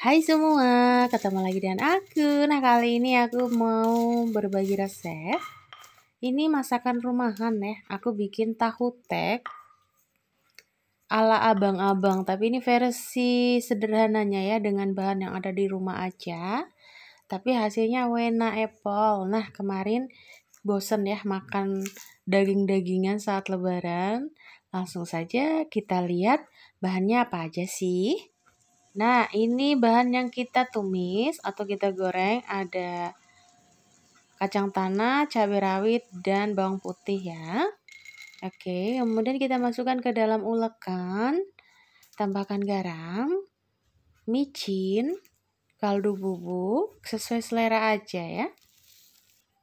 Hai semua, ketemu lagi dengan aku. Nah, kali ini aku mau berbagi resep. Ini masakan rumahan ya. Aku bikin tahu tek ala abang-abang, tapi ini versi sederhananya ya dengan bahan yang ada di rumah aja. Tapi hasilnya wena apple. Nah, kemarin bosen ya makan daging-dagingan saat lebaran. Langsung saja kita lihat bahannya apa aja sih. Nah, ini bahan yang kita tumis atau kita goreng ada kacang tanah, cabai rawit, dan bawang putih ya. Oke, kemudian kita masukkan ke dalam ulekan, tambahkan garam, micin, kaldu bubuk, sesuai selera aja ya.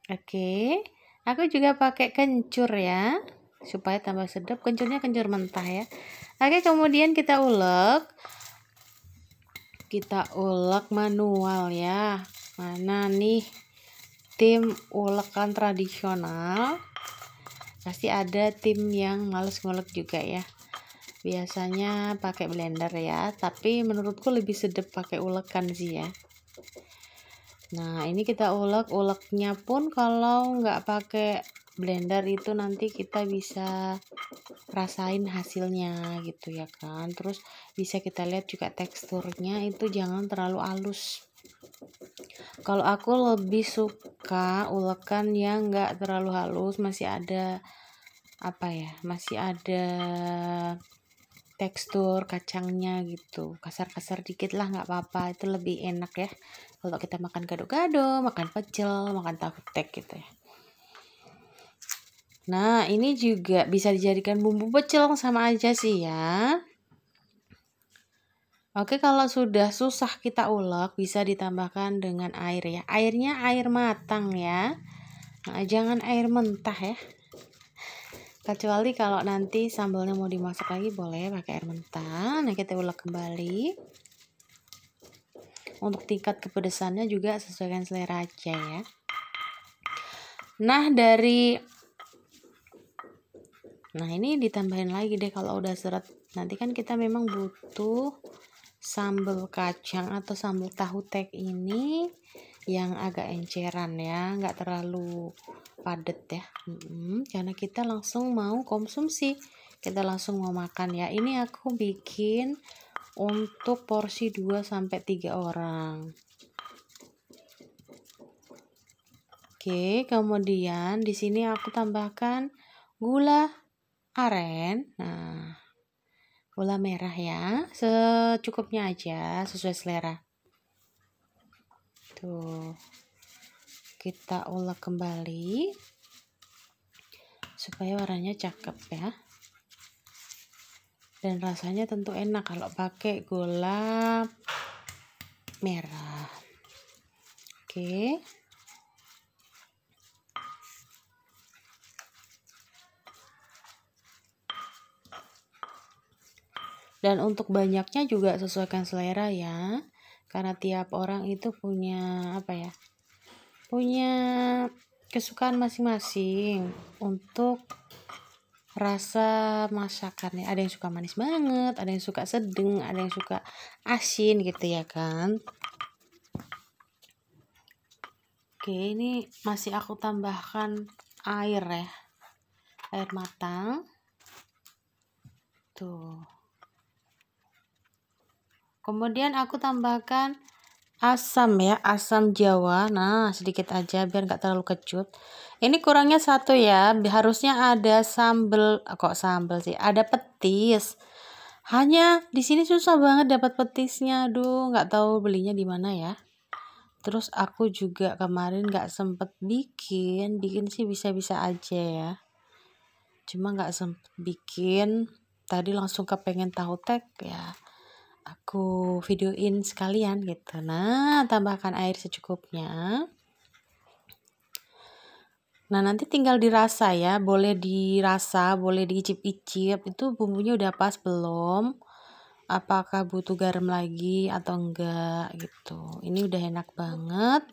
Oke, aku juga pakai kencur ya, supaya tambah sedap. Kencurnya kencur mentah ya. Oke, kemudian kita ulek kita ulek manual ya mana nih tim ulekan tradisional pasti ada tim yang males ngulek juga ya biasanya pakai blender ya tapi menurutku lebih sedap pakai ulekan sih ya nah ini kita ulek uleknya pun kalau nggak pakai blender itu nanti kita bisa rasain hasilnya gitu ya kan terus bisa kita lihat juga teksturnya itu jangan terlalu halus kalau aku lebih suka ulekan yang nggak terlalu halus masih ada apa ya masih ada tekstur kacangnya gitu kasar-kasar dikit lah nggak apa-apa itu lebih enak ya kalau kita makan gado-gado makan pecel makan tahu tek gitu ya Nah, ini juga bisa dijadikan bumbu pecel sama aja sih ya. Oke, kalau sudah susah kita ulek, bisa ditambahkan dengan air ya. Airnya air matang ya. Nah, jangan air mentah ya. Kecuali kalau nanti sambalnya mau dimasak lagi boleh pakai air mentah. Nah, kita ulek kembali. Untuk tingkat kepedesannya juga sesuaikan selera aja ya. Nah, dari Nah, ini ditambahin lagi deh kalau udah seret. Nanti kan kita memang butuh sambal kacang atau sambal tahu tek ini yang agak enceran ya, nggak terlalu padet ya. -hmm, karena kita langsung mau konsumsi. Kita langsung mau makan ya. Ini aku bikin untuk porsi 2 3 orang. Oke, kemudian di sini aku tambahkan gula aren. Nah, gula merah ya, secukupnya aja sesuai selera. Tuh. Kita ulek kembali supaya warnanya cakep ya. Dan rasanya tentu enak kalau pakai gula merah. Oke. Okay. Dan untuk banyaknya juga sesuaikan selera ya. Karena tiap orang itu punya apa ya? Punya kesukaan masing-masing untuk rasa masakannya ada yang suka manis banget ada yang suka sedeng ada yang suka asin gitu ya kan oke ini masih aku tambahkan air ya air matang tuh kemudian aku tambahkan asam ya asam jawa nah sedikit aja biar nggak terlalu kecut ini kurangnya satu ya harusnya ada sambel kok sambel sih ada petis hanya di sini susah banget dapat petisnya aduh nggak tahu belinya di mana ya terus aku juga kemarin nggak sempet bikin bikin sih bisa-bisa aja ya cuma nggak sempet bikin tadi langsung kepengen tahu tek ya aku videoin sekalian gitu. Nah, tambahkan air secukupnya. Nah, nanti tinggal dirasa ya. Boleh dirasa, boleh diicip-icip. Itu bumbunya udah pas belum? Apakah butuh garam lagi atau enggak gitu. Ini udah enak banget.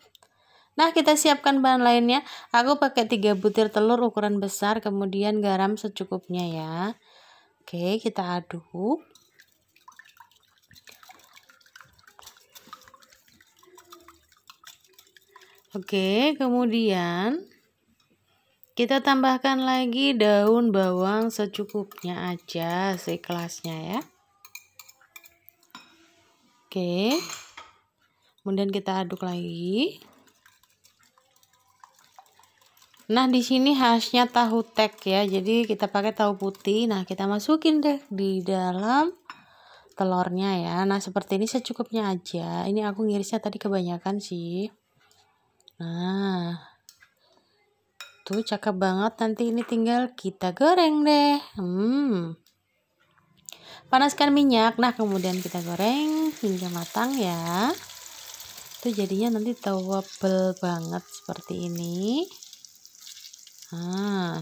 Nah, kita siapkan bahan lainnya. Aku pakai 3 butir telur ukuran besar, kemudian garam secukupnya ya. Oke, kita aduk. Oke, kemudian kita tambahkan lagi daun bawang secukupnya aja, seikhlasnya ya. Oke. Kemudian kita aduk lagi. Nah, di sini khasnya tahu tek ya. Jadi kita pakai tahu putih. Nah, kita masukin deh di dalam telurnya ya. Nah, seperti ini secukupnya aja. Ini aku ngirisnya tadi kebanyakan sih. Nah, tuh cakep banget. Nanti ini tinggal kita goreng deh. Hmm. Panaskan minyak. Nah, kemudian kita goreng hingga matang ya. Tuh jadinya nanti tawabel banget seperti ini. Nah,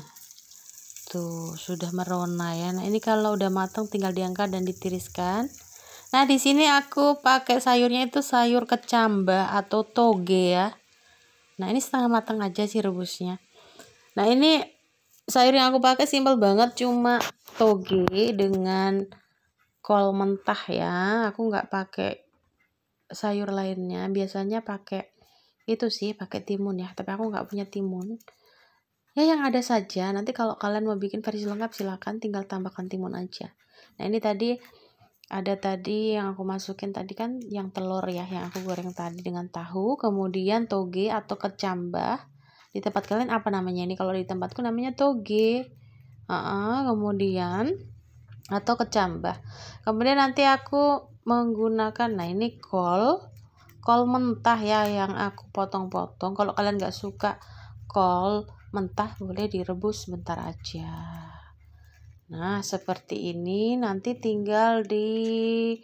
tuh sudah merona ya. Nah, ini kalau udah matang tinggal diangkat dan ditiriskan. Nah, di sini aku pakai sayurnya itu sayur kecambah atau toge ya. Nah ini setengah matang aja sih rebusnya. Nah ini sayur yang aku pakai simpel banget cuma toge dengan kol mentah ya. Aku nggak pakai sayur lainnya. Biasanya pakai itu sih pakai timun ya. Tapi aku nggak punya timun. Ya yang ada saja. Nanti kalau kalian mau bikin versi lengkap silahkan tinggal tambahkan timun aja. Nah ini tadi ada tadi yang aku masukin tadi kan yang telur ya yang aku goreng tadi dengan tahu kemudian toge atau kecambah di tempat kalian apa namanya ini kalau di tempatku namanya toge uh -uh, kemudian atau kecambah kemudian nanti aku menggunakan nah ini kol kol mentah ya yang aku potong-potong kalau kalian gak suka kol mentah boleh direbus sebentar aja Nah, seperti ini nanti tinggal di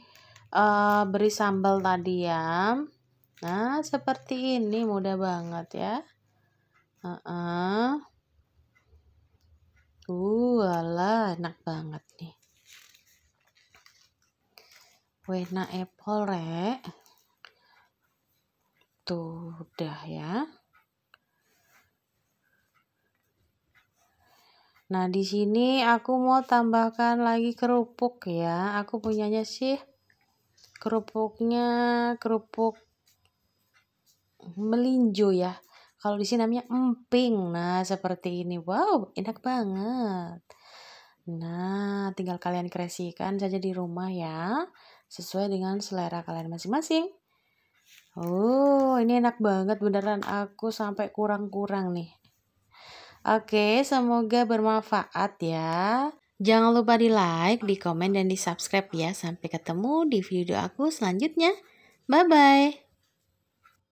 uh, beri sambal tadi ya. Nah, seperti ini mudah banget ya. Uh -uh. Uh, ala, enak banget nih. Wena apple rek. Tuh, udah ya. Nah, di sini aku mau tambahkan lagi kerupuk ya. Aku punyanya sih kerupuknya kerupuk melinjo ya. Kalau di sini namanya emping. Nah, seperti ini. Wow, enak banget. Nah, tinggal kalian kreasikan saja di rumah ya. Sesuai dengan selera kalian masing-masing. Oh, ini enak banget beneran aku sampai kurang-kurang nih. Oke, semoga bermanfaat ya. Jangan lupa di like, di komen, dan di subscribe ya. Sampai ketemu di video aku selanjutnya. Bye-bye.